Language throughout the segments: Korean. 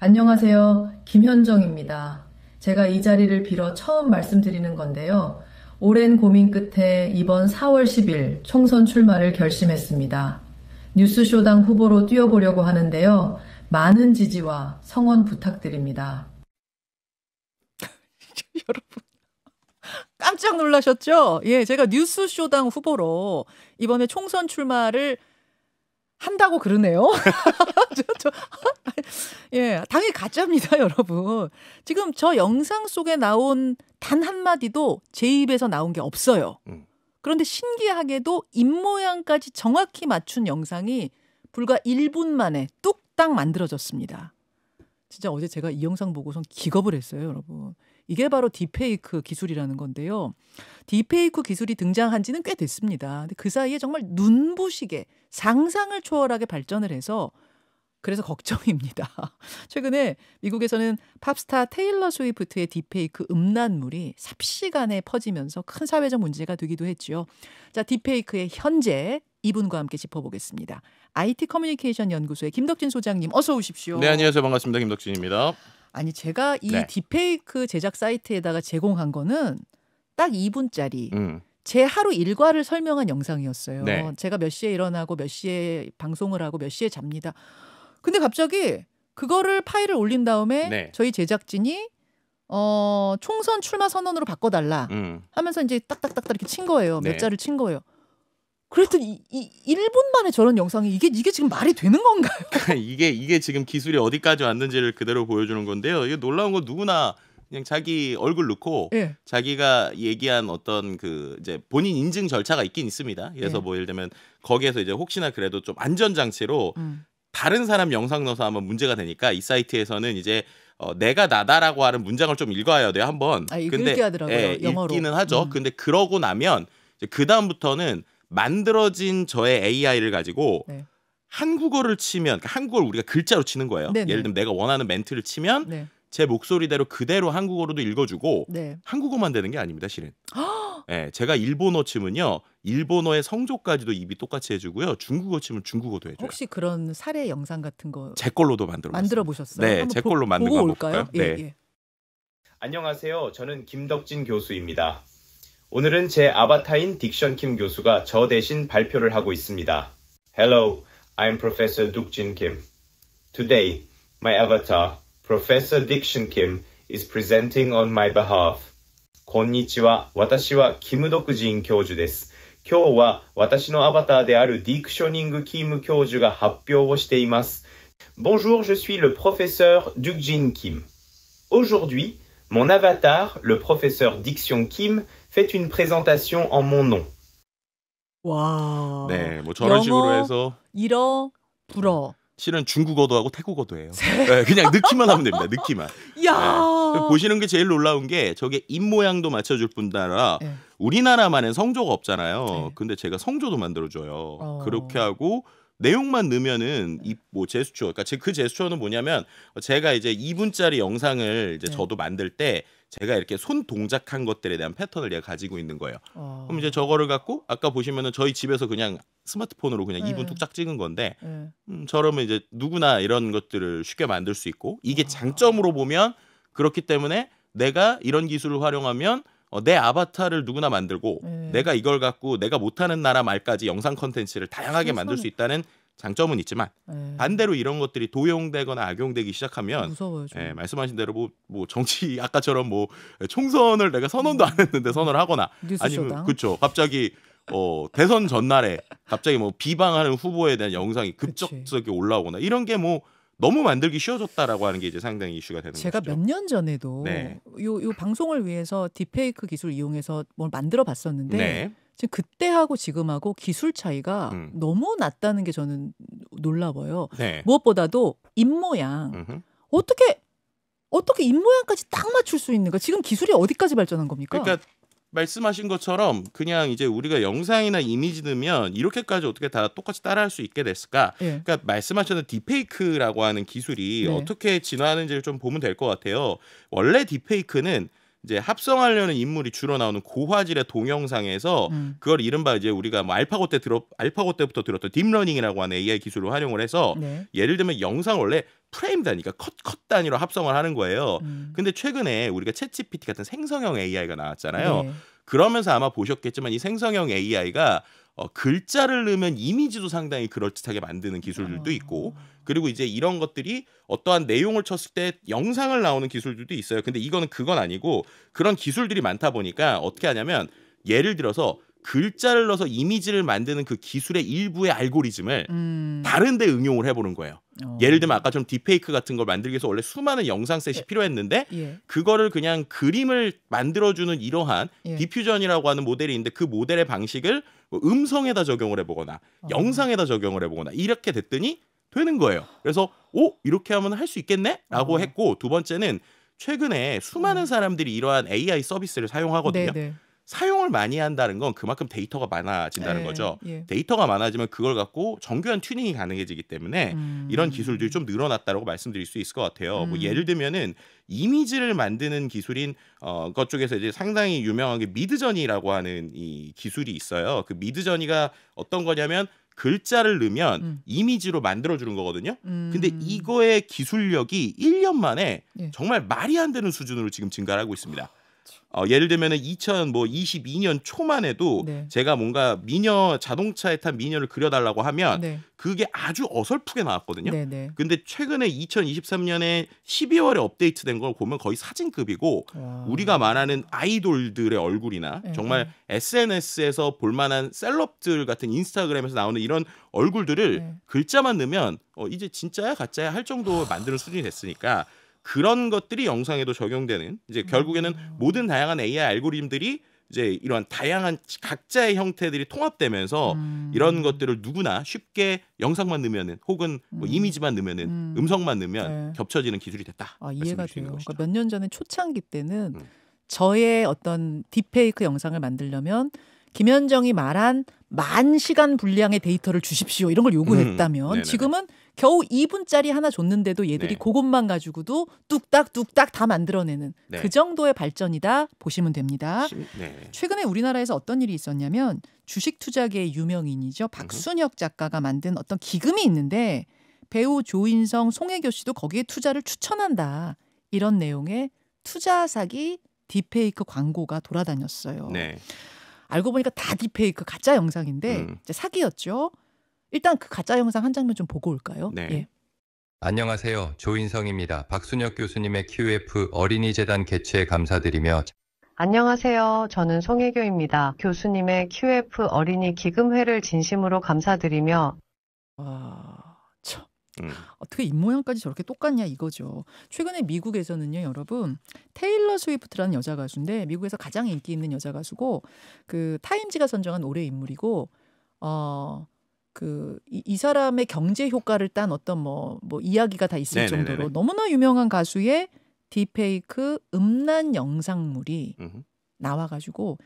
안녕하세요. 김현정입니다. 제가 이 자리를 빌어 처음 말씀드리는 건데요. 오랜 고민 끝에 이번 4월 10일 총선 출마를 결심했습니다. 뉴스쇼당 후보로 뛰어보려고 하는데요. 많은 지지와 성원 부탁드립니다. 여러분 깜짝 놀라셨죠? 예, 제가 뉴스쇼당 후보로 이번에 총선 출마를 한다고 그러네요. 저, 저, 예, 당연히 가짜입니다, 여러분. 지금 저 영상 속에 나온 단 한마디도 제 입에서 나온 게 없어요. 음. 그런데 신기하게도 입모양까지 정확히 맞춘 영상이 불과 1분 만에 뚝딱 만들어졌습니다. 진짜 어제 제가 이 영상 보고선 기겁을 했어요, 여러분. 이게 바로 딥페이크 기술이라는 건데요. 딥페이크 기술이 등장한 지는 꽤 됐습니다. 근데 그 사이에 정말 눈부시게 상상을 초월하게 발전을 해서 그래서 걱정입니다. 최근에 미국에서는 팝스타 테일러 스위프트의 딥페이크 음란물이 삽시간에 퍼지면서 큰 사회적 문제가 되기도 했지요. 자, 딥페이크의 현재 이분과 함께 짚어보겠습니다. IT 커뮤니케이션 연구소의 김덕진 소장님 어서 오십시오. 네, 안녕하세요. 반갑습니다. 김덕진입니다. 아니, 제가 이 네. 딥페이크 제작 사이트에다가 제공한 거는 딱 2분짜리 음. 제 하루 일과를 설명한 영상이었어요. 네. 제가 몇 시에 일어나고 몇 시에 방송을 하고 몇 시에 잡니다. 근데 갑자기 그거를 파일을 올린 다음에 네. 저희 제작진이 어 총선 출마 선언으로 바꿔달라 음. 하면서 이제 딱딱딱딱 이렇게 친 거예요. 몇 네. 자를 친 거예요. 그랬더니 이, 이 1분 만에 저런 영상이 이게 이게 지금 말이 되는 건가요? 그러니까 이게 이게 지금 기술이 어디까지 왔는지를 그대로 보여주는 건데요. 이게 놀라운 건 누구나 그냥 자기 얼굴 넣고 예. 자기가 얘기한 어떤 그 이제 본인 인증 절차가 있긴 있습니다. 그래서 예. 뭐 예를 들면 거기에서 이제 혹시나 그래도 좀 안전 장치로 음. 다른 사람 영상 넣어서 하면 문제가 되니까 이 사이트에서는 이제 어, 내가 나다라고 하는 문장을 좀 읽어야 돼요 한번. 아, 근데 하더라고요, 예, 읽기는 하죠. 음. 근데 그러고 나면 그 다음부터는 만들어진 저의 AI를 가지고 네. 한국어를 치면 그러니까 한국어를 우리가 글자로 치는 거예요. 네네. 네. 예를 들면 내가 원하는 멘트를 치면 네. 제 목소리대로 그대로 한국어로도 읽어주고 네. 한국어만 되는 게 아닙니다, 실은. 예, 제가 일본어 치면요. 일본어의 성조까지도 입이 똑같이 해주고요. 중국어 치면 중국어도 해줘요. 혹시 그런 사례 영상 같은 거 제 걸로도 만들어 만들어 보셨어요? 네, 제 걸로 만든 거볼 볼까요? 예, 네. 예. 안녕하세요. 저는 김덕진 교수입니다. 오늘은 제 아바타인 딕션 킴 교수가 저 대신 발표를 하고 있습니다. Hello, I'm Professor Dukjin Kim. Today, my avatar, Professor Diction Kim, is presenting on my behalf. こんにちは。私はキム・ドクジン教授です。今日は私のアバターであるディクショニング・キム教授が発表をしています。Bonjour, je suis le professeur Dukjin Kim. Aujourd'hui, mon avatar, le professeur Diction Kim, fait une présentation en mon nom. 와네뭐저런영어식으로해서일어불어실은중국어도하고태국어도해요네그냥느낌만하면됩니다느낌만야네 어. 보시는 게 제일 놀라운 게 저게 입 모양도 맞춰줄 뿐더러 네. 우리나라만의 성조가 없잖아요. 네. 근데 제가 성조도 만들어줘요. 어. 그렇게 하고 내용만 넣으면은 이뭐 제스처 그러니까 제 그 제스처는 뭐냐면 제가 이제 2분짜리 영상을 이제 네. 저도 만들 때 제가 이렇게 손 동작한 것들에 대한 패턴을 내가 가지고 있는 거예요. 어. 그럼 이제 저거를 갖고 아까 보시면은 저희 집에서 그냥 스마트폰으로 그냥 네. 2분 툭짝 찍은 건데 네. 음, 저러면 이제 누구나 이런 것들을 쉽게 만들 수 있고 이게 아. 장점으로 보면 그렇기 때문에 내가 이런 기술을 활용하면 어, 내 아바타를 누구나 만들고 네. 내가 이걸 갖고 내가 못하는 나라 말까지 영상 컨텐츠를 다양하게 그렇죠. 만들 수 있다는 장점은 있지만 네. 반대로 이런 것들이 도용되거나 악용되기 시작하면 무서워요, 예, 말씀하신 대로 뭐, 뭐 정치 아까처럼 뭐 총선을 내가 선언도 안 했는데 선언을 하거나 아니면 그쵸 갑자기 어 대선 전날에 갑자기 뭐 비방하는 후보에 대한 영상이 급격하게 올라오거나 이런 게뭐 너무 만들기 쉬워졌다라고 하는 게 이제 상당히 이슈가 되는 제가 거죠. 제가 몇 년 전에도 네. 요, 요 방송을 위해서 딥페이크 기술 이용해서 뭘 만들어 봤었는데 네. 지금 그때하고 지금하고 기술 차이가 음. 너무 낮다는 게 저는 놀라워요. 네. 무엇보다도 입 모양 음흠. 어떻게 어떻게 입 모양까지 딱 맞출 수 있는가? 지금 기술이 어디까지 발전한 겁니까? 그러니까 말씀하신 것처럼 그냥 이제 우리가 영상이나 이미지 넣으면 이렇게까지 어떻게 다 똑같이 따라할 수 있게 됐을까? 예. 그러니까 말씀하셨던 딥페이크라고 하는 기술이 네. 어떻게 진화하는지를 좀 보면 될 것 같아요. 원래 딥페이크는 이제 합성하려는 인물이 주로 나오는 고화질의 동영상에서 음. 그걸 이른바 이제 우리가 뭐 알파고 때 들어 알파고 때부터 들었던 딥러닝이라고 하는 AI 기술을 활용을 해서 네. 예를 들면 영상 원래 프레임 단위가 컷, 컷 단위로 합성을 하는 거예요. 음. 근데 최근에 우리가 챗GPT 같은 생성형 AI가 나왔잖아요. 네. 그러면서 아마 보셨겠지만 이 생성형 AI가 어, 글자를 넣으면 이미지도 상당히 그럴듯하게 만드는 기술들도 아. 있고 어. 그리고 이제 이런 것들이 어떠한 내용을 쳤을 때 영상을 나오는 기술들도 있어요. 근데 이거는 그건 아니고 그런 기술들이 많다 보니까 어떻게 하냐면 예를 들어서 글자를 넣어서 이미지를 만드는 그 기술의 일부의 알고리즘을 음. 다른 데 응용을 해보는 거예요. 어. 예를 들면 아까 좀 딥페이크 같은 걸 만들기 위해서 원래 수많은 영상 셋이 예. 필요했는데 예. 그거를 그냥 그림을 만들어주는 이러한 예. 디퓨전이라고 하는 모델이 있는데 그 모델의 방식을 뭐 음성에다 적용을 해보거나 어. 영상에다 적용을 해보거나 이렇게 됐더니 되는 거예요. 그래서 오 이렇게 하면 할 수 있겠네라고 어. 했고 두 번째는 최근에 수많은 음. 사람들이 이러한 AI 서비스를 사용하거든요. 네네. 네. 사용을 많이 한다는 건 그만큼 데이터가 많아진다는 네, 거죠. 예. 데이터가 많아지면 그걸 갖고 정교한 튜닝이 가능해지기 때문에 음. 이런 기술들이 좀 늘어났다라고 말씀드릴 수 있을 것 같아요. 뭐 음. 뭐 예를 들면은 이미지를 만드는 기술인 어, 것 쪽에서 이제 상당히 유명한 게 미드저니라고 하는 이 기술이 있어요. 그 미드저니가 어떤 거냐면 글자를 넣으면 음. 이미지로 만들어 주는 거거든요. 음. 근데 이거의 기술력이 1년 만에 예. 정말 말이 안 되는 수준으로 지금 증가하고 있습니다. 그렇죠. 어, 예를 들면은 2022년 뭐 초만 해도 네. 제가 뭔가 미녀 자동차에 탄 미녀를 그려달라고 하면 네. 그게 아주 어설프게 나왔거든요. 네네. 네. 근데 최근에 2023년에 12월에 업데이트된 걸 보면 거의 사진급이고 와. 우리가 말하는 아이돌들의 얼굴이나 네. 정말 SNS에서 네. 볼만한 셀럽들 같은 인스타그램에서 나오는 이런 얼굴들을 네. 글자만 넣으면 어, 이제 진짜야 가짜야 할 정도로 만드는 수준이 됐으니까 그런 것들이 영상에도 적용되는 이제 음. 결국에는 음. 모든 다양한 AI 알고리즘들이 이제 이러한 다양한 각자의 형태들이 통합되면서 음. 이런 것들을 누구나 쉽게 영상만 넣으면은 혹은 뭐 음. 이미지만 넣으면은 음. 성만 넣으면 네. 겹쳐지는 기술이 됐다. 아, 이해가 돼요. 그러니까 몇년 전에 초창기 때는 음. 저의 어떤 딥페이크 영상을 만들려면 김현정이 말한 만 시간 분량의 데이터를 주십시오 이런 걸 요구했다면 음, 지금은 겨우 2분짜리 하나 줬는데도 얘들이 네. 그것만 가지고도 뚝딱 뚝딱 다 만들어내는 네. 그 정도의 발전이다 보시면 됩니다. 네. 최근에 우리나라에서 어떤 일이 있었냐면 주식 투자계의 유명인이죠 박순혁 작가가 만든 어떤 기금이 있는데 배우 조인성, 송혜교 씨도 거기에 투자를 추천한다 이런 내용의 투자 사기 딥페이크 광고가 돌아다녔어요. 네. 알고 보니까 다 딥페이크 그 가짜 영상인데 음. 이제 사기였죠. 일단 그 가짜 영상 한 장면 좀 보고 올까요? 네. 예. 안녕하세요. 조인성입니다. 박순혁 교수님의 QF 어린이 재단 개최 에 감사드리며 안녕하세요. 저는 송혜교입니다. 교수님의 QF 어린이 기금회를 진심으로 감사드리며 와... 음. 어떻게 입 모양까지 저렇게 똑같냐 이거죠. 최근에 미국에서는요, 여러분 테일러 스위프트라는 여자 가수인데 미국에서 가장 인기 있는 여자 가수고 그 타임지가 선정한 올해 인물이고 어. 그이 이 사람의 경제 효과를 딴 어떤 뭐뭐 뭐 이야기가 다 있을 네네네네. 정도로 너무나 유명한 가수의 디페이크 음란 영상물이 음흠. 나와가지고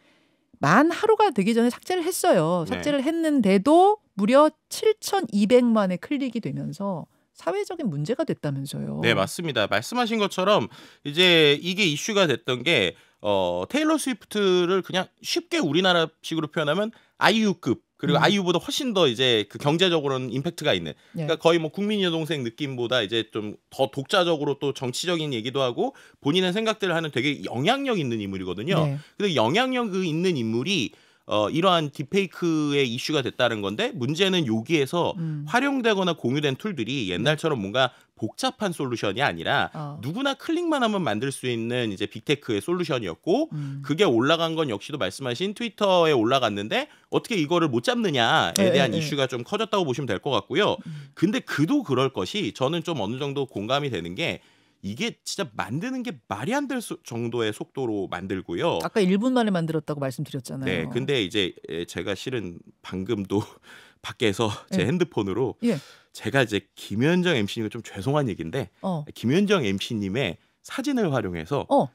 만 하루가 되기 전에 삭제를 했어요. 삭제를 네. 했는데도 무려 7,200만의 클릭이 되면서 사회적인 문제가 됐다면서요. 네, 맞습니다. 말씀하신 것처럼 이제 이게 이슈가 됐던 게 어, 테일러 스위프트를 그냥 쉽게 우리나라식으로 표현하면 아이유급 그리고 음. 아이유보다 훨씬 더 이제 그 경제적으로는 임팩트가 있는 네. 그러니까 거의 뭐 국민 여동생 느낌보다 이제 좀 더 독자적으로 또 정치적인 얘기도 하고 본인의 생각들을 하는 되게 영향력 있는 인물이거든요. 네. 근데 영향력 있는 인물이 어, 이러한 딥페이크의 이슈가 됐다는 건데 문제는 여기에서 음. 활용되거나 공유된 툴들이 네. 옛날처럼 뭔가 복잡한 솔루션이 아니라 어. 누구나 클릭만 하면 만들 수 있는 이제 빅테크의 솔루션이었고 음. 그게 올라간 건 역시도 말씀하신 트위터에 올라갔는데 어떻게 이거를 못 잡느냐에 네, 대한 네, 이슈가 네. 좀 커졌다고 보시면 될 것 같고요. 음. 근데 그도 그럴 것이 저는 좀 어느 정도 공감이 되는 게 이게 진짜 만드는 게 말이 안 될 정도의 속도로 만들고요. 아까 1분 만에 만들었다고 말씀드렸잖아요. 네, 근데 이제 제가 실은 방금도 밖에서 제 예. 핸드폰으로 예. 제가 이제 김현정 m c 님좀 죄송한 얘기인데 어. 김현정 MC님의 사진을 활용해서 어.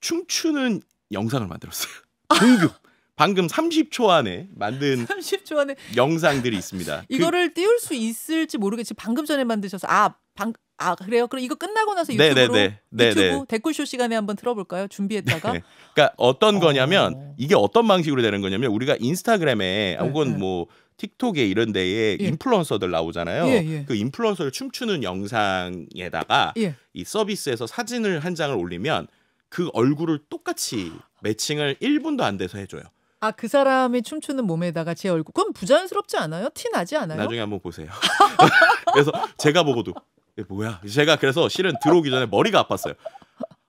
춤추는 영상을 만들었어요. 공급. 방금 30초 안에 만든 30초 안에 영상들이 있습니다. 이거를 그, 띄울 수 있을지 모르겠지. 방금 전에 만드셔서 아, 방아 그래요? 그럼 이거 끝나고 나서 유튜브로 네네네. 네, 네. 네, 유튜브 댓글쇼 시간에 한번 들어볼까요? 준비했다가. 네. 그러니까 어떤 어. 거냐면 이게 어떤 방식으로 되는 거냐면 우리가 인스타그램에 네, 혹은 네. 뭐 틱톡에 이런 데에 예. 인플루언서들 나오잖아요. 예, 예. 그 인플루언서를 춤추는 영상에다가 예. 이 서비스에서 사진을 한 장을 올리면 그 얼굴을 똑같이 매칭을 1분도 안 돼서 해줘요. 아, 그 사람이 춤추는 몸에다가 제 얼굴. 그럼 부자연스럽지 않아요? 티 나지 않아요? 나중에 한번 보세요. 그래서 제가 보고도 뭐야? 제가 그래서 실은 들어오기 전에 머리가 아팠어요.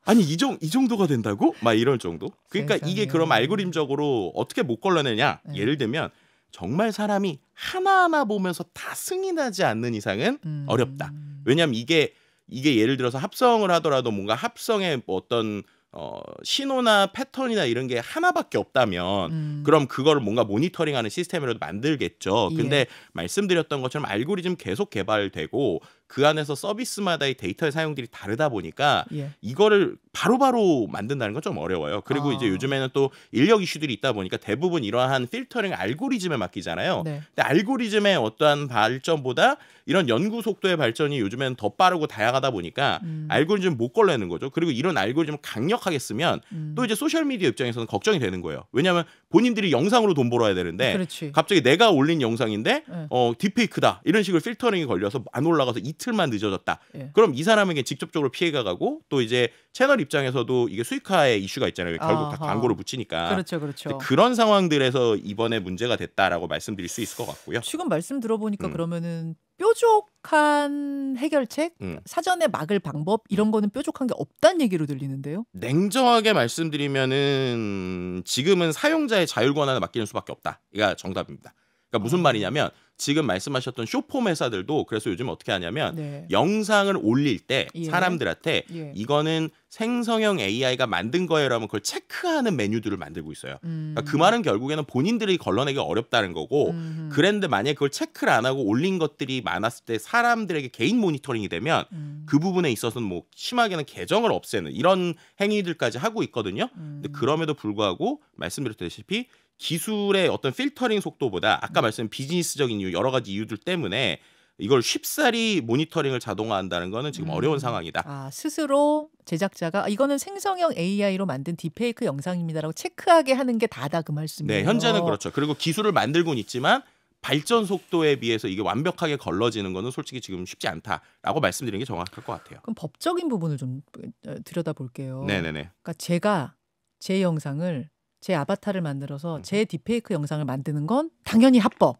아니 이, 정, 이 정도가 된다고? 막 이럴 정도. 그러니까 세상에. 이게 그럼 알고리즘적으로 어떻게 못 걸러내냐? 네. 예를 들면 정말 사람이 하나하나 보면서 다 승인하지 않는 이상은 음. 어렵다. 왜냐하면 이게 이게 예를 들어서 합성을 하더라도 뭔가 합성의 뭐 어떤 어, 신호나 패턴이나 이런 게 하나밖에 없다면 음. 그럼 그걸 뭔가 모니터링하는 시스템으로 만들겠죠. 근데 예. 말씀드렸던 것처럼 알고리즘 계속 개발되고 그 안에서 서비스마다의 데이터의 사용들이 다르다 보니까 예. 이거를 바로바로 바로 만든다는 건 좀 어려워요. 그리고 아. 이제 요즘에는 또 인력 이슈들이 있다 보니까 대부분 이러한 필터링 알고리즘에 맡기잖아요. 네. 근데 알고리즘의 어떠한 발전보다 이런 연구 속도의 발전이 요즘엔더 빠르고 다양하다 보니까 음. 알고리즘 못 걸려내는 거죠. 그리고 이런 알고리즘을 강력하게 쓰면 음. 또 이제 소셜 미디어 입장에서는 걱정이 되는 거예요. 왜냐하면 본인들이 영상으로 돈 벌어야 되는데 그렇지. 갑자기 내가 올린 영상인데 네. 어 딥페이크다 이런 식으로 필터링이 걸려서 안 올라가서 이틀만 늦어졌다. 네. 그럼 이 사람에게 직접적으로 피해가 가고 또 이제 채널 입장에서도 이게 수익화의 이슈가 있잖아요. 결국 아하. 다 광고를 붙이니까. 그렇죠, 그렇죠. 그런 상황들에서 이번에 문제가 됐다라고 말씀드릴 수 있을 것 같고요. 지금 말씀 들어보니까 음. 그러면은 뾰족한 해결책, 음. 사전에 막을 방법 이런 거는 뾰족한 게 없다는 얘기로 들리는데요. 냉정하게 말씀드리면은 지금은 사용자의 자율 권한을 맡기는 수밖에 없다. 이가 정답입니다. 그러니까 무슨 아. 말이냐면 지금 말씀하셨던 쇼폼 회사들도 그래서 요즘 어떻게 하냐면 네. 영상을 올릴 때 예. 사람들한테 예. 이거는 생성형 AI가 만든 거예요라면 그걸 체크하는 메뉴들을 만들고 있어요. 음. 그러니까 그 음. 말은 결국에는 본인들이 걸러내기 어렵다는 거고 음. 그랜드 만약에 그걸 체크를 안 하고 올린 것들이 많았을 때 사람들에게 개인 모니터링이 되면 음. 그 부분에 있어서는 뭐 심하게는 계정을 없애는 이런 행위들까지 하고 있거든요. 근데 음. 그럼에도 불구하고 말씀드렸다시피 기술의 어떤 필터링 속도보다 아까 음. 말씀 비즈니스적인 이유 여러 가지 이유들 때문에 이걸 쉽사리 모니터링을 자동화한다는 거는 지금 음. 어려운 상황이다. 아, 스스로 제작자가 아, 이거는 생성형 AI로 만든 디페이크 영상입니다라고 체크하게 하는 게 다다 그 말씀이에요. 네, 현재는 그렇죠. 그리고 기술을 만들고는 있지만 발전 속도에 비해서 이게 완벽하게 걸러지는 거는 솔직히 지금 쉽지 않다라고 말씀드리는 게 정확할 것 같아요. 그럼 법적인 부분을 좀 어, 들여다볼게요. 네네네. 그러니까 제가 제 영상을 제 아바타를 만들어서 음. 제 디페이크 영상을 만드는 건 당연히 합법.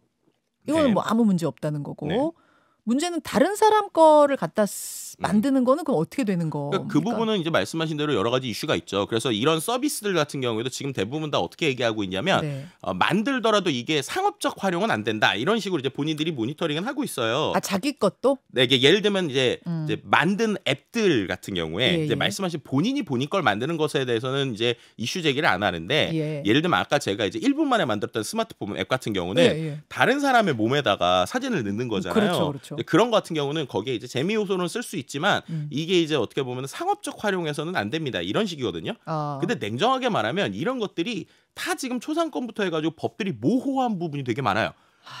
이거는 네. 뭐 아무 문제 없다는 거고 네. 문제는 다른 사람 거를 갖다 음. 만드는 거는 그럼 어떻게 되는 거? 그러니까 그 부분은 이제 말씀하신 대로 여러 가지 이슈가 있죠. 그래서 이런 서비스들 같은 경우에도 지금 대부분 다 어떻게 얘기하고 있냐면 네. 어, 만들더라도 이게 상업적 활용은 안 된다 이런 식으로 이제 본인들이 모니터링을 하고 있어요. 아 자기 것도? 네, 이게 예를 들면 이제, 음. 이제 만든 앱들 같은 경우에 예, 이제 예. 말씀하신 본인이 본인 걸 만드는 것에 대해서는 이제 이슈 제기를 안 하는데 예. 예를 들면 아까 제가 이제 1분 만에 만들었던 스마트폰 앱 같은 경우는 예, 예. 다른 사람의 몸에다가 사진을 넣는 음, 그렇죠, 거잖아요. 그렇죠, 그렇죠. 그렇죠. 그런 것 같은 경우는 거기에 이제 재미 요소는 쓸 수 있지만 음. 이게 이제 어떻게 보면 상업적 활용해서는 안 됩니다. 이런 식이거든요. 어. 근데 냉정하게 말하면 이런 것들이 다 지금 초상권부터 해가지고 법들이 모호한 부분이 되게 많아요.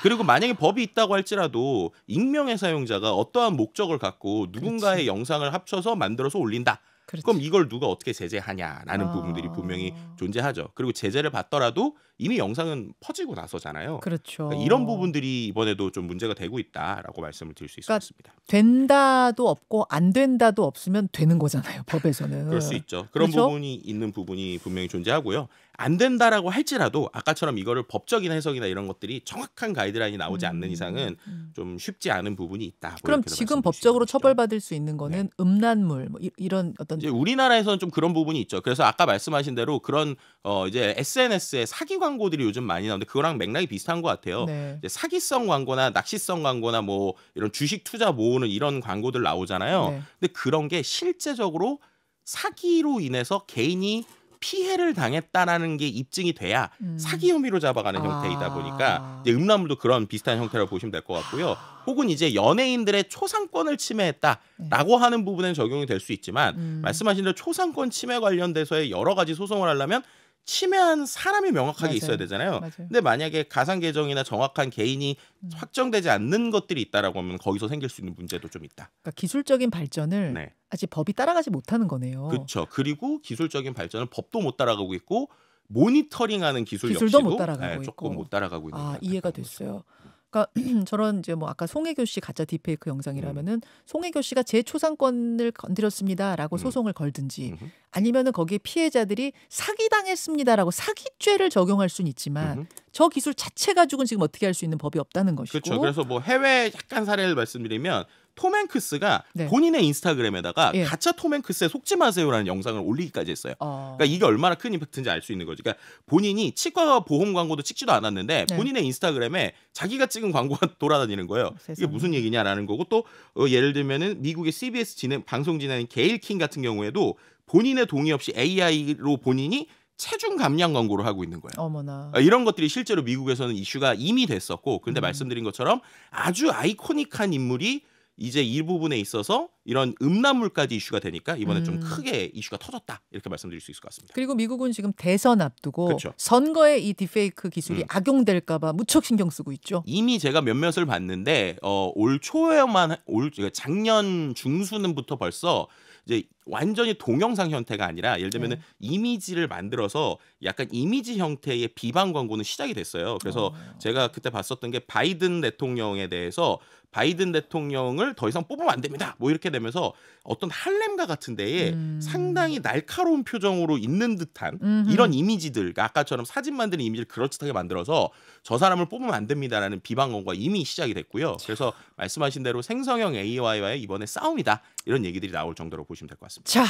그리고 만약에 법이 있다고 할지라도 익명의 사용자가 어떠한 목적을 갖고 누군가의 그렇지. 영상을 합쳐서 만들어서 올린다. 그렇지. 그럼 이걸 누가 어떻게 제재하냐라는 아... 부분들이 분명히 존재하죠. 그리고 제재를 받더라도 이미 영상은 퍼지고 나서잖아요. 그렇죠. 그러니까 이런 부분들이 이번에도 좀 문제가 되고 있다라고 말씀을 드릴 수 그러니까 있습니다. 된다도 없고 안 된다도 없으면 되는 거잖아요. 법에서는. 그럴 수 있죠. 그런 그렇죠? 부분이 있는 부분이 분명히 존재하고요. 안 된다라고 할지라도 아까처럼 이거를 법적인 해석이나 이런 것들이 정확한 가이드라인이 나오지 음, 않는 이상은 음, 음. 좀 쉽지 않은 부분이 있다. 뭐 그럼 지금 법적으로 처벌받을 수 있는 거는 네. 음란물 뭐 이, 런 어떤 이제 우리나라에서는 좀 그런 부분이 있죠. 그래서 아까 말씀하신 대로 그런 어 이제 SNS에 사기 광고들이 요즘 많이 나오는데 그거랑 맥락이 비슷한 것 같아요. 네. 사기성 광고나 낚시성 광고나 뭐 이런 주식 투자 모으는 이런 광고들 나오잖아요. 네. 근데 그런 게 실제적으로 사기로 인해서 개인이 피해를 당했다라는 게 입증이 돼야 음. 사기 혐의로 잡아가는 아. 형태이다 보니까 음란물도 그런 비슷한 형태로 보시면 될 것 같고요. 혹은 이제 연예인들의 초상권을 침해했다라고 네. 하는 부분에 적용이 될 수 있지만 음. 말씀하신 대로 초상권 침해 관련돼서의 여러 가지 소송을 하려면 침해한 사람이 명확하게 맞아요. 있어야 되잖아요. 맞아요. 근데 만약에 가상 계정이나 정확한 개인이 음. 확정되지 않는 것들이 있다라고 하면 거기서 생길 수 있는 문제도 좀 있다. 그러니까 기술적인 발전을 네. 아직 법이 따라가지 못하는 거네요. 그렇죠. 그리고 기술적인 발전은 법도 못 따라가고 있고 모니터링하는 기술 도 역시도 못 따라가고 네, 조금 있고. 못 따라가고 있는. 아 이해가 됐어요. 거죠. 그러니까 저런 이제 뭐 아까 송혜교 씨 가짜 디페이크 영상이라면은 음. 송혜교 씨가 제 초상권을 건드렸습니다라고 음. 소송을 걸든지 아니면은 거기에 피해자들이 사기당했습니다라고 사기죄를 적용할 수는 있지만 저 기술 자체 가지고는 지금 어떻게 할 수 있는 법이 없다는 것이고 그렇죠. 그래서 뭐 해외 약간 사례를 말씀드리면 톰 행크스가 네. 본인의 인스타그램에다가 예. 가짜 톰 행크스에 속지 마세요라는 영상을 올리기까지 했어요. 어... 그러니까 이게 얼마나 큰 임팩트인지 알 수 있는 거죠. 그러니까 본인이 치과 보험 광고도 찍지도 않았는데 네. 본인의 인스타그램에 자기가 찍은 광고가 돌아다니는 거예요. 세상에. 어, 이게 무슨 얘기냐라는 거고 또 어, 예를 들면은 미국의 CBS 진행 방송 진행인 게일킹 같은 경우에도 본인의 동의 없이 AI로 본인이 체중 감량 광고를 하고 있는 거예요. 어머나. 아, 이런 것들이 실제로 미국에서는 이슈가 이미 됐었고, 근데 음. 말씀드린 것처럼 아주 아이코닉한 인물이 이제 이 부분에 있어서 이런 음란물까지 이슈가 되니까 이번에 음. 좀 크게 이슈가 터졌다 이렇게 말씀드릴 수 있을 것 같습니다. 그리고 미국은 지금 대선 앞두고 그쵸. 그렇죠. 선거에 이 디페이크 기술이 음. 악용될까봐 무척 신경 쓰고 있죠. 이미 제가 몇몇을 봤는데 어, 올 초에만 올 그러니까 작년 중순부터 벌써 이제 완전히 동영상 형태가 아니라 예를 들면 네. 이미지를 만들어서 약간 이미지 형태의 비방 광고는 시작이 됐어요. 그래서 어. 제가 그때 봤었던 게 바이든 대통령에 대해서 바이든 대통령을 더 이상 뽑으면 안 됩니다. 뭐 이렇게 되면서 어떤 할렘가 같은 데에 음. 상당히 날카로운 표정으로 있는 듯한 음흠. 이런 이미지들, 아까처럼 사진 만드는 이미지를 그럴듯하게 만들어서 저 사람을 뽑으면 안 됩니다라는 비방 광고가 이미 시작이 됐고요. 그래서 말씀하신 대로 생성형 AI와의 이번에 싸움이다. 이런 얘기들이 나올 정도로 보시면 될 것 같습니다. 같습니다. 자,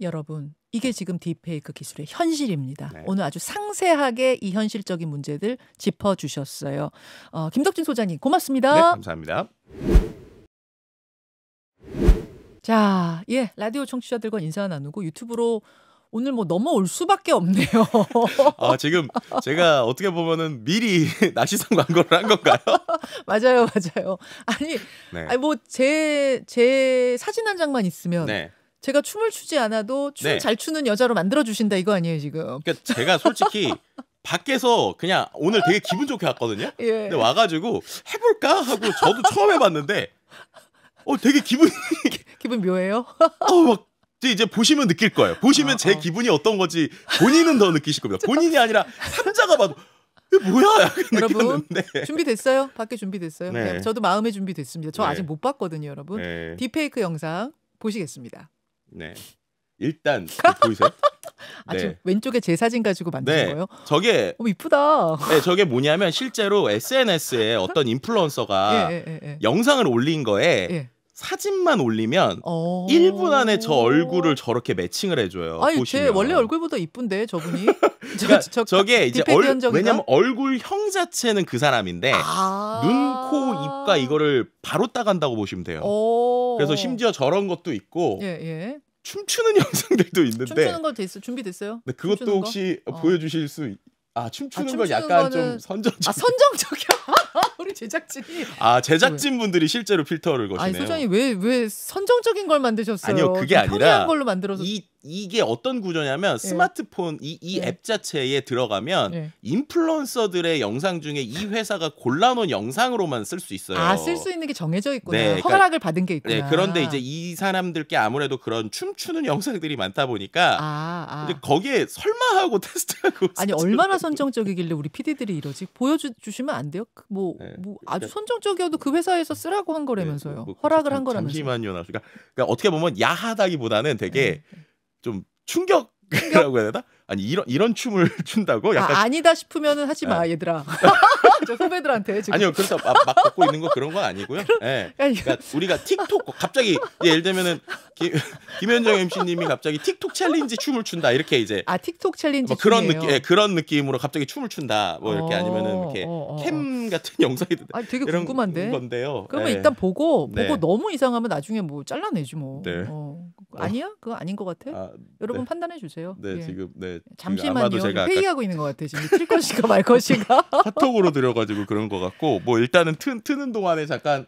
여러분. 이게 지금 딥페이크 기술의 현실입니다. 네. 오늘 아주 상세하게 이 현실적인 문제들 짚어주셨어요. 어, 김덕진 소장님 고맙습니다. 네, 감사합니다. 자, 예, 라디오 청취자들과 인사 나누고 유튜브로 오늘 뭐 넘어올 수밖에 없네요. 아, 지금 제가 어떻게 보면은 미리 낚시성 광고를 한 건가요? 맞아요, 맞아요. 아니, 네. 아니 뭐제 제 사진 한 장만 있으면 네. 제가 춤을 추지 않아도 춤잘 네. 추는 여자로 만들어 주신다 이거 아니에요 지금? 그러니까 제가 솔직히 밖에서 그냥 오늘 되게 기분 좋게 왔거든요. 예. 근데 와가지고 해볼까 하고 저도 처음 해봤는데 어 되게 기분 기분 묘해요. 어막 이제 보시면 느낄 거예요. 보시면 어, 제 어. 기분이 어떤 건지 본인은 더 느끼실 겁니다. 본인이 아니라 삼자가 봐도 이 뭐야? 여러분 느꼈는데. 준비됐어요? 밖에 준비됐어요? 네. 네. 저도 마음의 준비됐습니다. 저 네. 아직 못 봤거든요, 여러분. 네. 딥페이크 영상 보시겠습니다. 네. 일단 그 보이세요? 아, 네. 왼쪽에 제 사진 가지고 만든 네. 거예요? 저게 어, 이쁘다. 네, 저게 뭐냐면 실제로 SNS에 어떤 인플루언서가 예, 예, 예, 예. 영상을 올린 거에 예. 사진만 올리면 어... 1분 안에 저 얼굴을 저렇게 매칭을 해줘요. 아니, 보시면. 제 원래 얼굴보다 이쁜데 저분이. 그러니까 저, 저게 그 이제 얼, 왜냐면 얼굴형 자체는 그 사람인데 아... 눈, 코, 입과 이거를 바로 따간다고 보시면 돼요. 어... 그래서 심지어 저런 것도 있고 예, 예. 춤추는 영상들도 있는데 춤추는 거 됐어 준비됐어요? 네, 그것도 혹시 거? 어. 보여주실 어. 수아 춤추는 아, 걸 약간 거는... 좀 선정적. 아 선정적이야. 우리 제작진이. 아 제작진 분들이 실제로 필터를 거시네요. 아니 소장님 왜왜 선정적인 걸 만드셨어요? 아니요 그게 아니라 걸로 만들어서 이 이게 어떤 구조냐면 네. 스마트폰 이, 이앱 네. 자체에 들어가면 네. 인플루언서들의 영상 중에 이 회사가 골라놓은 영상으로만 쓸 수 있어요. 아, 쓸 수 있는 게 정해져 있구나. 네, 그러니까, 허락을 받은 게 있구나. 네, 그런데 이제 이 사람들께 아무래도 그런 춤추는 영상들이 많다 보니까 아, 아. 이제 거기에 설마 하고 테스트하고 아니 얼마나 선정적이길래 우리 PD들이 이러지? 보여주시면 안 돼요? 그 뭐, 네, 뭐 그러니까 아주 그러니까, 선정적이어도 그 회사에서 쓰라고 한 뭐 거라면서요. 네, 뭐, 허락을 한 거라면서. 잠시만요, 그러니까 그러니까 어떻게 보면 야하다기보다는 되게 네, 좀 충격 이라고 해야 되나? 아니 이런 이런 춤을 춘다고 아, 약간 아, 니다 싶으면은 하지 마 아. 얘들아. 저죠 그렇죠. 후배들한테 지금. 아니요 그래서 막, 막 걷고 있는 거 그런 건 아니고요. 예. 그러니까 우리가 틱톡 갑자기 예를 들면은 김, 현정 MC님이 갑자기 틱톡 챌린지 춤을 춘다 이렇게 이제 아 틱톡 챌린지 뭐 그런 느낌 예, 그런 느낌으로 갑자기 춤을 춘다 뭐 이렇게 어, 아니면은 이렇게 어, 어. 캠 같은 영상이 아 되게 이런 궁금한데 건데요. 그러면 예. 일단 보고 네. 보고 너무 이상하면 나중에 뭐 잘라내지 뭐. 네. 어. 아니야? 그거 아닌 것 같아. 아, 여러분 네. 판단해 주세요. 네 예. 지금 네 그 잠시만요. 제가 회의하고 있는 것 같아 지금 칠 것인가 말 것인가. 카톡으로 들어가. 있어가지고 그런 것 같고 뭐 일단은 튼, 트는 동안에 잠깐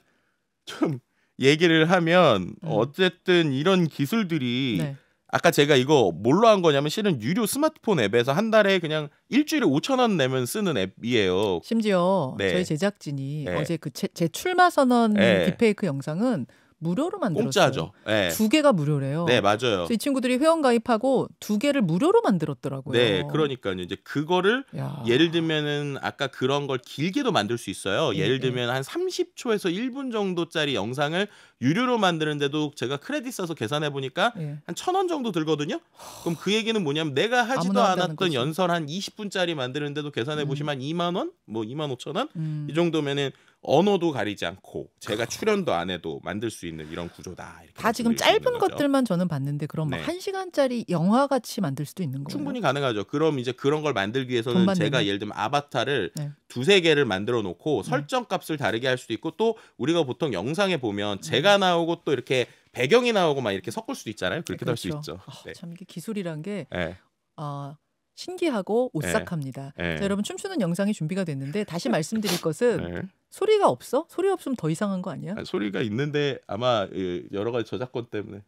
좀 얘기를 하면 음. 어쨌든 이런 기술들이 네. 아까 제가 이거 뭘로 한 거냐면 실은 유료 스마트폰 앱에서 한 달에 그냥 일주일에 5천 원 내면 쓰는 앱이에요. 심지어 네. 저희 제작진이 네. 어제 그 제, 출마 선언 네. 딥페이크 영상은 무료로 만들었어요. 공짜죠. 네. 두 개가 무료래요. 네, 맞아요. 이 친구들이 회원 가입하고 두 개를 무료로 만들었더라고요. 네, 그러니까요. 이제 그거를 야. 예를 들면은 아까 그런 걸 길게도 만들 수 있어요. 예, 를 예. 들면 한 30초에서 1분 정도짜리 영상을 유료로 만드는데도 제가 크레딧 써서 계산해 보니까 예. 한천 원 정도 들거든요. 그럼 그 얘기는 뭐냐면 내가 하지도 않았던 연설 한 20분짜리 만드는데도 계산해 보시면 음. 2만 원, 뭐 2만 5천 원, 음. 이 정도면은 언어도 가리지 않고 제가 출연도 안 해도 만들 수 있는 이런 구조다. 다 지금 짧은 것들만 저는 봤는데 그럼 뭐 네. 한 시간짜리 영화 같이 만들 수도 있는 거예요. 충분히 가능하죠. 그럼 이제 그런 걸 만들기 위해서는 제가 예를 들면 아바타를 네. 두세 개를 만들어 놓고 음. 설정 값을 다르게 할 수도 있고 또 우리가 보통 영상에 보면 음. 제가 나오고 또 이렇게 배경이 나오고 막 이렇게 섞을 수도 있잖아요. 그렇게 도 네, 그렇죠. 할수 있죠. 아, 네. 참 이게 기술이란 게 네. 어, 신기하고 오싹합니다. 네. 자, 여러분 춤추는 영상이 준비가 됐는데 다시 말씀드릴 것은 소리가 없어? 소리 없으면 더 이상한 거 아니야? 아, 소리가 있는데 아마 여러 가지 저작권 때문에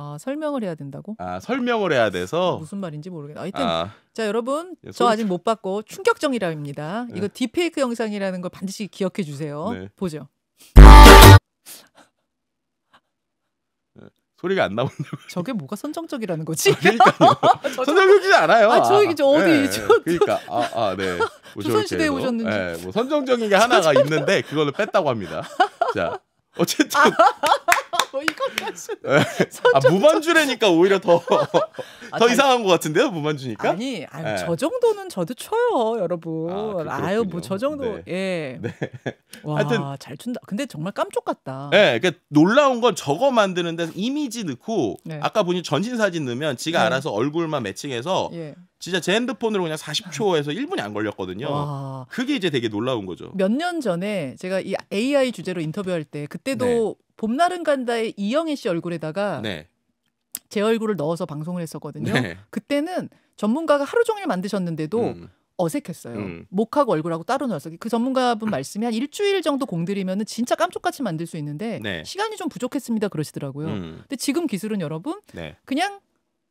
아 설명을 해야 된다고? 아 설명을 해야 돼서 아, 무슨 말인지 모르겠다. 하여튼 아, 자 여러분 예, 저 아직 못 봤고 충격적이라입니다. 네. 예. 이거 딥페이크 영상이라는 걸 반드시 기억해 주세요. 네. 보죠. 예, 소리가 안 나오는 저게 뭐가 선정적이라는 거지? 선정적이지 않아요. 아, 저 이게 저 어디 네, 저 그러니까 아, 아 네. 뭐 조선 시대에 오셨는지. 네, 뭐 선정적인 게 하나가 있는데 그걸로 뺐다고 합니다. 자, 어쨌든 어, 네. 아 무반주래니까 오히려 더더 아, 이상한 것 같은데요 무반주니까? 아니, 아니 네. 저 정도는 저도 쳐요 여러분. 아, 그, 유뭐 저 정도 네. 예. 네. 와, 하여튼 잘 춘다. 근데 정말 깜짝 같다. 네, 그러니까 놀라운 건 저거 만드는 데 이미지 넣고 네. 아까 보니 전신 사진 넣으면 지가 네. 알아서 얼굴만 매칭해서. 예. 진짜 제 핸드폰으로 그냥 40초에서 1분이 안 걸렸거든요. 와. 그게 이제 되게 놀라운 거죠. 몇 년 전에 제가 이 AI 주제로 인터뷰할 때 그때도 네. 봄날은 간다의 이영애 씨 얼굴에다가 네. 제 얼굴을 넣어서 방송을 했었거든요. 네. 그때는 전문가가 하루 종일 만드셨는데도 음. 어색했어요. 음. 목하고 얼굴하고 따로 넣어서 그 전문가분 말씀이 한 일주일 정도 공들이면 진짜 깜쪽같이 만들 수 있는데 네. 시간이 좀 부족했습니다 그러시더라고요. 음. 근데 지금 기술은 여러분 네. 그냥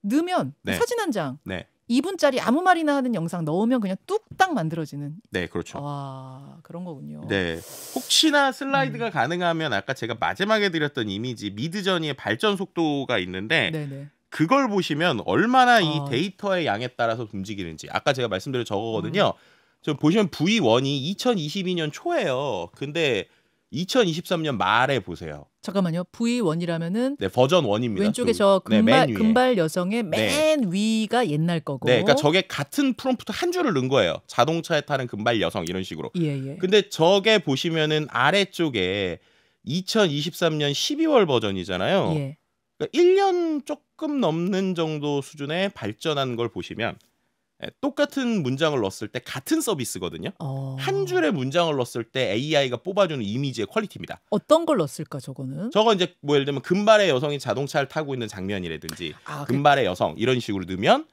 넣으면 네. 사진 한 장. 네. 2분짜리 아무 말이나 하는 영상 넣으면 그냥 뚝딱 만들어지는. 네, 그렇죠. 와, 아, 그런 거군요. 네. 혹시나 슬라이드가 음. 가능하면 아까 제가 마지막에 드렸던 이미지 미드저니의 발전 속도가 있는데 네네. 그걸 보시면 얼마나 아. 이 데이터의 양에 따라서 움직이는지 아까 제가 말씀드린 저거거든요. 음. 저 보시면 V1이 2022년 초예요. 근데 2023년 말에 보세요. 잠깐만요. V1이라면은 네, 버전 1입니다. 왼쪽에 그 저 네, 금발, 네, 금발 여성의 네. 맨 네. 위가 옛날 거고. 네, 그러니까 저게 같은 프롬프트 한 줄을 넣은 거예요. 자동차에 타는 금발 여성 이런 식으로. 예, 예. 근데 저게 보시면은 아래쪽에 2023년 12월 버전이잖아요. 예. 그러니까 1년 조금 넘는 정도 수준의 발전한 걸 보시면 예, 똑같은 문장을 넣었을 때 같은 서비스거든요. 어... 한 줄의 문장을 넣었을 때 AI가 뽑아주는 이미지의 퀄리티입니다. 어떤 걸 넣었을까 저거는? 저거 이제 뭐 예를 들면 금발의 여성이 자동차를 타고 있는 장면이라든지 아, 그 금발의 그... 여성 이런 식으로 넣으면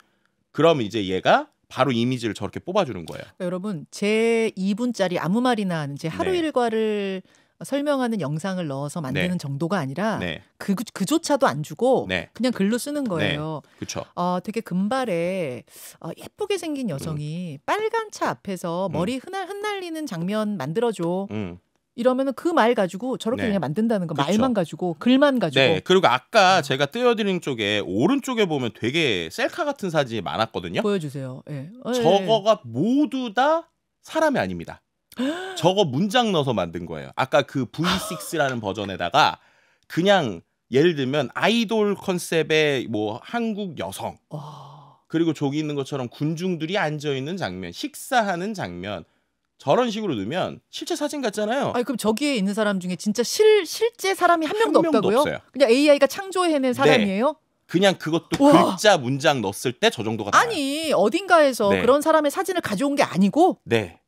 그럼 이제 얘가 바로 이미지를 저렇게 뽑아주는 거예요. 그러니까 여러분 제 2분짜리 아무 말이나 하는 제 하루 네. 일과를 설명하는 영상을 넣어서 만드는 네. 정도가 아니라 네. 그 그조차도 안 주고 네. 그냥 글로 쓰는 네. 거예요. 그렇죠. 어, 되게 금발에 어, 예쁘게 생긴 여성이 음. 빨간 차 앞에서 음. 머리 흩날 흩날리는 장면 만들어줘. 음. 이러면은 그 말 가지고 저렇게 네. 그냥 만든다는 거 그렇죠. 말만 가지고 글만 가지고 네 그리고 아까 음. 제가 띄워드린 쪽에 오른쪽에 보면 되게 셀카 같은 사진이 많았거든요 보여주세요 네. 저거가 모두 다 사람이 아닙니다 저거 문장 넣어서 만든 거예요. 아까 그 V6라는 버전에다가 그냥 예를 들면 아이돌 컨셉의 뭐 한국 여성 그리고 저기 있는 것처럼 군중들이 앉아 있는 장면, 식사하는 장면 저런 식으로 넣으면 실제 사진 같잖아요. 아니 그럼 저기에 있는 사람 중에 진짜 실 실제 사람이 한 명도, 한 명도 없다고요? 없어요. 그냥 AI가 창조해낸 네. 사람이에요? 네. 그냥 그것도 와. 글자 문장 넣었을 때 저 정도가 나와요. 아니 어딘가에서 네. 그런 사람의 사진을 가져온 게 아니고 네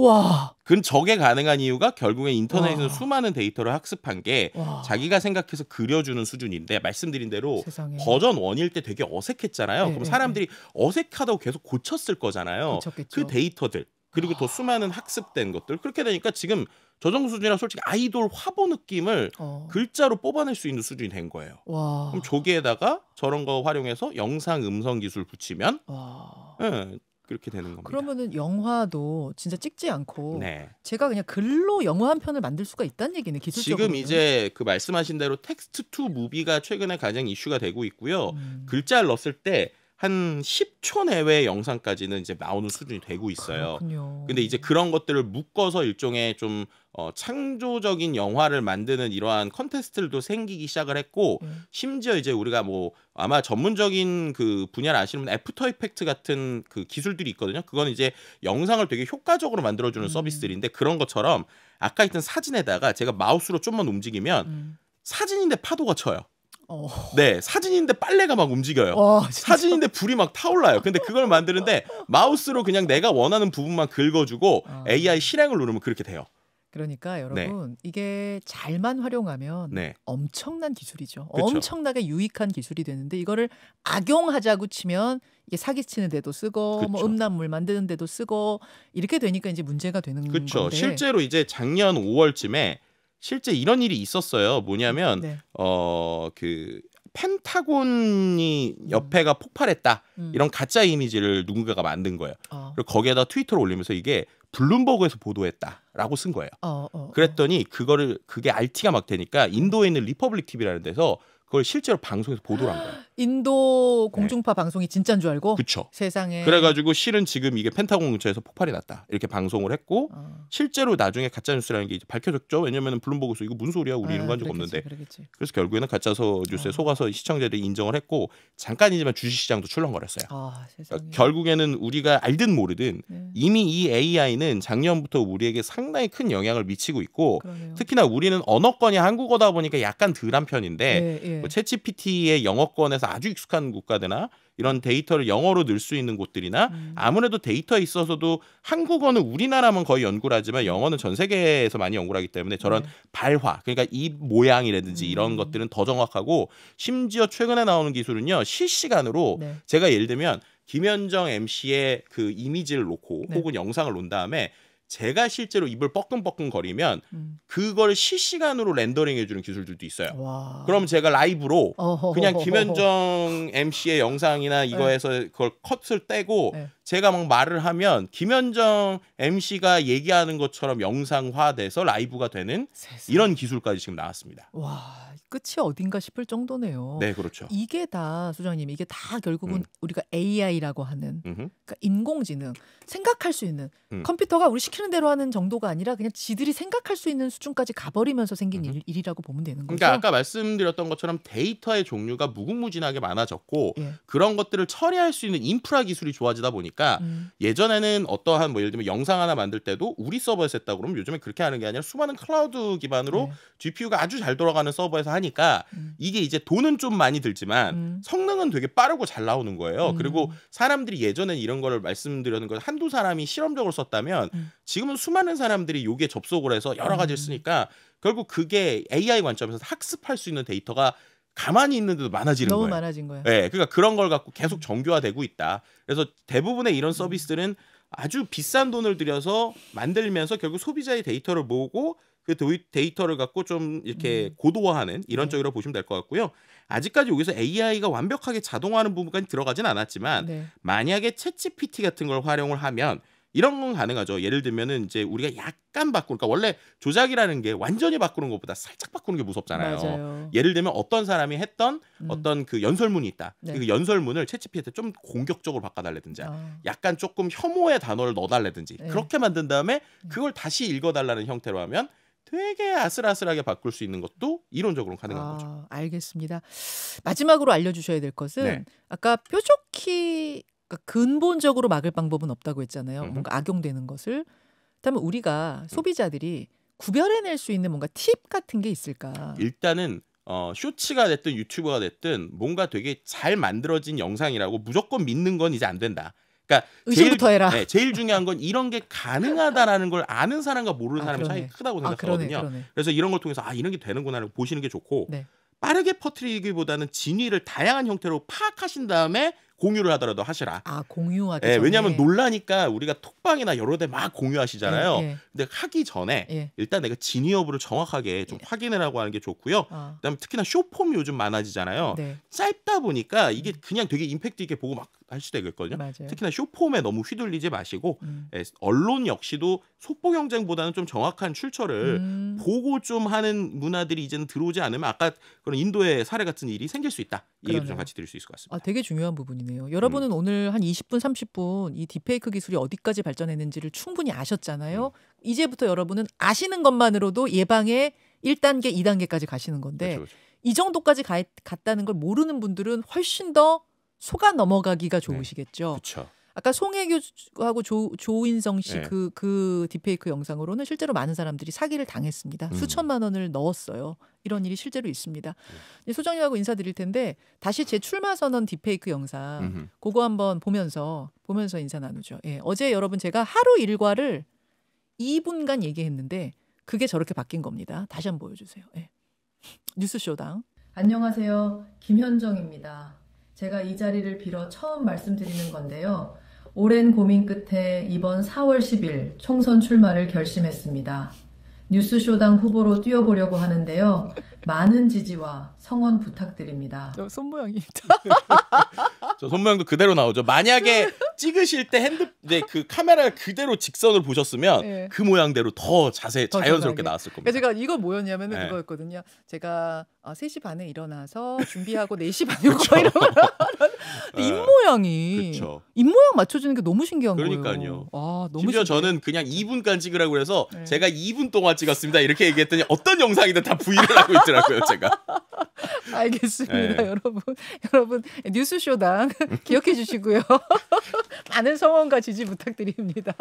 와. 그 적에 가능한 이유가 결국엔 인터넷에서 와. 수많은 데이터를 학습한 게 와. 자기가 생각해서 그려주는 수준인데 말씀드린 대로 세상에. 버전 원일때 되게 어색했잖아요. 네, 그럼 네, 사람들이 네. 어색하다고 계속 고쳤을 거잖아요. 고쳤겠죠. 그 데이터들 그리고 더 아. 수많은 학습된 것들 그렇게 되니까 지금 저 정도 수준이라 솔직히 아이돌 화보 느낌을 어. 글자로 뽑아낼 수 있는 수준이 된 거예요. 와. 그럼 조기에다가 저런 거 활용해서 영상 음성 기술 붙이면 와. 예, 그렇게 되는 겁니다. 그러면은 영화도 진짜 찍지 않고 네. 제가 그냥 글로 영화 한 편을 만들 수가 있다는 얘기는 기술적으로 지금 이제 그 말씀하신 대로 텍스트 투 무비가 최근에 가장 이슈가 되고 있고요. 음. 글자를 넣었을 때한 10초 내외 영상까지는 이제 나오는 수준이 되고 있어요. 그렇군요. 근데 이제 그런 것들을 묶어서 일종의 좀 어, 창조적인 영화를 만드는 이러한 컨테스트들도 생기기 시작을 했고 음. 심지어 이제 우리가 뭐 아마 전문적인 그 분야를 아시는 분 애프터 이펙트 같은 그 기술들이 있거든요. 그건 이제 영상을 되게 효과적으로 만들어주는 음. 서비스들인데 그런 것처럼 아까 있던 사진에다가 제가 마우스로 좀만 움직이면 음. 사진인데 파도가 쳐요. 어. 네, 사진인데 빨래가 막 움직여요. 와, 사진인데 불이 막 타올라요. 근데 그걸 만드는데 마우스로 그냥 내가 원하는 부분만 긁어주고 아. AI 실행을 누르면 그렇게 돼요. 그러니까 네. 여러분 네. 이게 잘만 활용하면 네. 엄청난 기술이죠. 그쵸. 엄청나게 유익한 기술이 되는데 이거를 악용하자고 치면 이게 사기치는 데도 쓰고 뭐 음란물 만드는 데도 쓰고 이렇게 되니까 이제 문제가 되는 그쵸. 건데. 실제로 이제 작년 5월쯤에 실제 이런 일이 있었어요. 뭐냐면 네. 어그 펜타곤이 옆에가 음. 폭발했다 음. 이런 가짜 이미지를 누군가가 만든 거예요. 어. 그리고 거기에다 트위터를 올리면서 이게 블룸버그에서 보도했다라고 쓴 거예요. 어, 어, 어. 그랬더니 그거를 그게 RT가 막 되니까 인도에 있는 리퍼블릭 TV라는 데서 그걸 실제로 방송에서 보도를 한 거예요. 인도 공중파 네. 방송이 진짜인 줄 알고? 그쵸. 세상에. 그래가지고 실은 지금 이게 펜타곤 근처에서 폭발이 났다. 이렇게 방송을 했고 어. 실제로 나중에 가짜뉴스라는 게 이제 밝혀졌죠. 왜냐면 블룸버그에서 이거 무슨 소리야. 우리 아, 이런 거 한적 네, 없는데. 그러겠지. 그래서 결국에는 가짜서 뉴스에 어. 속아서 시청자들이 인정을 했고 잠깐이지만 주식시장도 출렁거렸어요. 아, 그러니까 결국에는 우리가 알든 모르든 네. 이미 이 AI는 작년부터 우리에게 상당히 큰 영향을 미치고 있고 그러네요. 특히나 우리는 언어권이 한국어다 보니까 약간 덜한 편인데 네, 예, 예. 뭐채치 p t 의 영어권에서 아주 익숙한 국가들이나 이런 데이터를 영어로 넣을 수 있는 곳들이나 음. 아무래도 데이터에 있어서도 한국어는 우리나라만 거의 연구를 하지만 영어는 전 세계에서 많이 연구를 하기 때문에 저런 네. 발화 그러니까 입 모양이라든지 음. 이런 것들은 더 정확하고 심지어 최근에 나오는 기술은요 실시간으로 네. 제가 예를 들면 김현정 MC의 그 이미지를 놓고 네. 혹은 영상을 놓은 다음에 제가 실제로 입을 뻐끔뻐끔 거리면 음. 그걸 실시간으로 렌더링 해주는 기술들도 있어요. 와. 그럼 제가 라이브로 어허허허허. 그냥 김현정 MC의 영상이나 이거에서 네. 그걸 컷을 떼고 네. 제가 막 말을 하면 김현정 MC가 얘기하는 것처럼 영상화돼서 라이브가 되는 세상. 이런 기술까지 지금 나왔습니다. 와 끝이 어딘가 싶을 정도네요. 네 그렇죠. 이게 다소장님 이게 다 결국은 음. 우리가 AI라고 하는 그러니까 인공지능 생각할 수 있는 음. 컴퓨터가 우리 시키는 대로 하는 정도가 아니라 그냥 지들이 생각할 수 있는 수준까지 가버리면서 생긴 음. 일, 이라고 보면 되는 그러니까 거죠. 그러니까 아까 말씀드렸던 것처럼 데이터의 종류가 무궁무진하게 많아졌고 예. 그런 것들을 처리할 수 있는 인프라 기술이 좋아지다 보니까. 보니까 그러니까 음. 예전에는 어떠한 뭐 예를 들면 영상 하나 만들 때도 우리 서버에서 했다 그러면 요즘에 그렇게 하는 게 아니라 수많은 클라우드 기반으로 네. GPU가 아주 잘 돌아가는 서버에서 하니까 음. 이게 이제 돈은 좀 많이 들지만 음. 성능은 되게 빠르고 잘 나오는 거예요. 음. 그리고 사람들이 예전엔 이런 거를 말씀드리는 걸 한두 사람이 실험적으로 썼다면 음. 지금은 수많은 사람들이 요게 접속을 해서 여러 가지를 음. 쓰니까 결국 그게 AI 관점에서 학습할 수 있는 데이터가 가만히 있는데도 많아지는 너무 거예요. 많아진 거예요. 예. 그러니까 그런 걸 갖고 계속 정교화되고 있다. 그래서 대부분의 이런 서비스들은 아주 비싼 돈을 들여서 만들면서 결국 소비자의 데이터를 모으고 그 데이터를 갖고 좀 이렇게 음. 고도화하는 이런 네. 쪽으로 보시면 될 것 같고요. 아직까지 여기서 AI가 완벽하게 자동화하는 부분까지 들어가진 않았지만 네. 만약에 채 g p t 같은 걸 활용을 하면 이런 건 가능하죠. 예를 들면은 이제 우리가 약간 바꾸니까 그러니까 원래 조작이라는 게 완전히 바꾸는 것보다 살짝 바꾸는 게 무섭잖아요. 맞아요. 예를 들면 어떤 사람이 했던 음. 어떤 그 연설문이 있다. 네. 그 연설문을 채치피한테 좀 공격적으로 바꿔달라든지 아. 약간 조금 혐오의 단어를 넣어달라든지 네. 그렇게 만든 다음에 음. 그걸 다시 읽어달라는 형태로 하면 되게 아슬아슬하게 바꿀 수 있는 것도 이론적으로 가능한 아, 거죠. 알겠습니다. 마지막으로 알려주셔야 될 것은 네. 아까 뾰족히 그러니까 근본적으로 막을 방법은 없다고 했잖아요. 음 뭔가 악용되는 것을. 그다음에 우리가 음. 소비자들이 구별해낼 수 있는 뭔가 팁 같은 게 있을까? 일단은 어, 쇼츠가 됐든 유튜브가 됐든 뭔가 되게 잘 만들어진 영상이라고 무조건 믿는 건 이제 안 된다. 그러니까 의심부터 제일, 해라. 네, 제일 중요한 건 이런 게 가능하다라는 걸 아는 사람과 모르는 아, 사람의 그러네. 차이 크다고 아, 생각하거든요. 아, 그래서 이런 걸 통해서 아 이런 게되는구나 보시는 게 좋고 네. 빠르게 퍼트리기보다는 진위를 다양한 형태로 파악하신 다음에 공유를 하더라도 하시라. 아 공유하기. 예, 왜냐하면 놀라니까 우리가 톡방이나 여러 대 막 공유하시잖아요. 예, 예. 근데 하기 전에 예. 일단 내가 진위 여부를 정확하게 좀 예. 확인을 하고 하는 게 좋고요. 아. 그다음에 특히나 쇼폼이 요즘 많아지잖아요. 네. 짧다 보니까 음. 이게 그냥 되게 임팩트 있게 보고 막 할 수도 있거든요. 맞아요. 특히나 쇼폼에 너무 휘둘리지 마시고 음. 예, 언론 역시도 속보 경쟁보다는 좀 정확한 출처를 음. 보고 좀 하는 문화들이 이제는 들어오지 않으면 아까 그런 인도의 사례 같은 일이 생길 수 있다. 이 얘기도 좀 같이 드릴 수 있을 것 같습니다. 아, 되게 중요한 부분이네요. 보이네요. 여러분은 음. 오늘 한 20분, 30분 이 딥페이크 기술이 어디까지 발전했는지를 충분히 아셨잖아요. 음. 이제부터 여러분은 아시는 것만으로도 예방에 1단계, 2단계까지 가시는 건데 그렇그렇이 정도까지 가, 갔다는 걸 모르는 분들은 훨씬 더 속아 넘어가기가 네. 좋으시겠죠. 네. 그렇죠. 아까 송혜교하고 조, 조인성 씨 그그 예. 네. 그 딥페이크 영상으로는 실제로 많은 사람들이 사기를 당했습니다. 음. 수천만 원을 넣었어요. 이런 일이 실제로 있습니다. 음. 소장님하고 인사드릴 텐데 다시 제 출마 선언 딥페이크 영상 음. 그거 한번 보면서 보면서 인사 나누죠. 예. 어제 여러분 제가 하루 일과를 2분간 얘기했는데 그게 저렇게 바뀐 겁니다. 다시 한번 보여주세요. 예. 뉴스쇼당. 안녕하세요. 김현정입니다. 제가 이 자리를 빌어 처음 말씀드리는 건데요. 오랜 고민 끝에 이번 4월 10일 총선 출마를 결심했습니다. 뉴스쇼당 후보로 뛰어보려고 하는데요. 많은 지지와 성원 부탁드립니다. 손 모양이 저 손모양도 그대로 나오죠. 만약에 찍으실 때 핸드 네, 그카메라 그대로 직선을 보셨으면 네. 그 모양대로 더 자세 더 자연스럽게 정하게 나왔을 겁니다. 그러니까 제가 이거 뭐였냐면 네. 그거였거든요. 제가 아, 어, 3시 반에 일어나서 준비하고 4시 반에 오고 이런 입 모양이 입 모양 맞춰주는 게 너무 신기한 거예요. 그러니까요. 아, 너무 심지어 신기해 저는 그냥 2분간 찍으라고 그래서 네. 제가 2분 동안 찍었습니다. 이렇게 얘기했더니 어떤 영상이든 다 부인을 하고 있더라고요, 제가. 알겠습니다, 네. 여러분. 여러분 뉴스쇼당 기억해 주시고요. 많은 성원과 지지 부탁드립니다.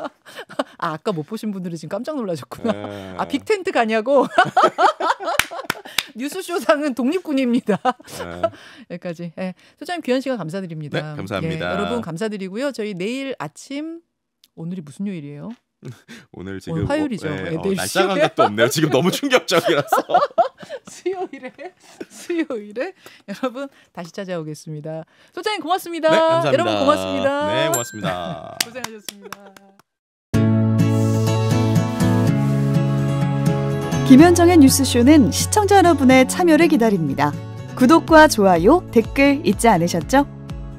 아, 아까 못 보신 분들이 지금 깜짝 놀라셨구나. 네. 아, 빅텐트 가냐고. 뉴스쇼상은 독립군입니다. 네. 여기까지. 네. 소장님 귀한 시간 감사드립니다. 네, 감사합니다. 예, 여러분 감사드리고요. 저희 내일 아침 오늘이 무슨 요일이에요? 오늘 지금 오늘 뭐, 화요일이죠. 뭐, 네, 어, 날짜가 것도 없네요. 지금 너무 충격적이라서. 수요일에 수요일에 여러분 다시 찾아오겠습니다. 소장님 고맙습니다. 네, 감사합니다. 여러분 고맙습니다. 네, 고맙습니다. 고생하셨습니다. 김현정의 뉴스쇼는 시청자 여러분의 참여를 기다립니다. 구독과 좋아요, 댓글 잊지 않으셨죠?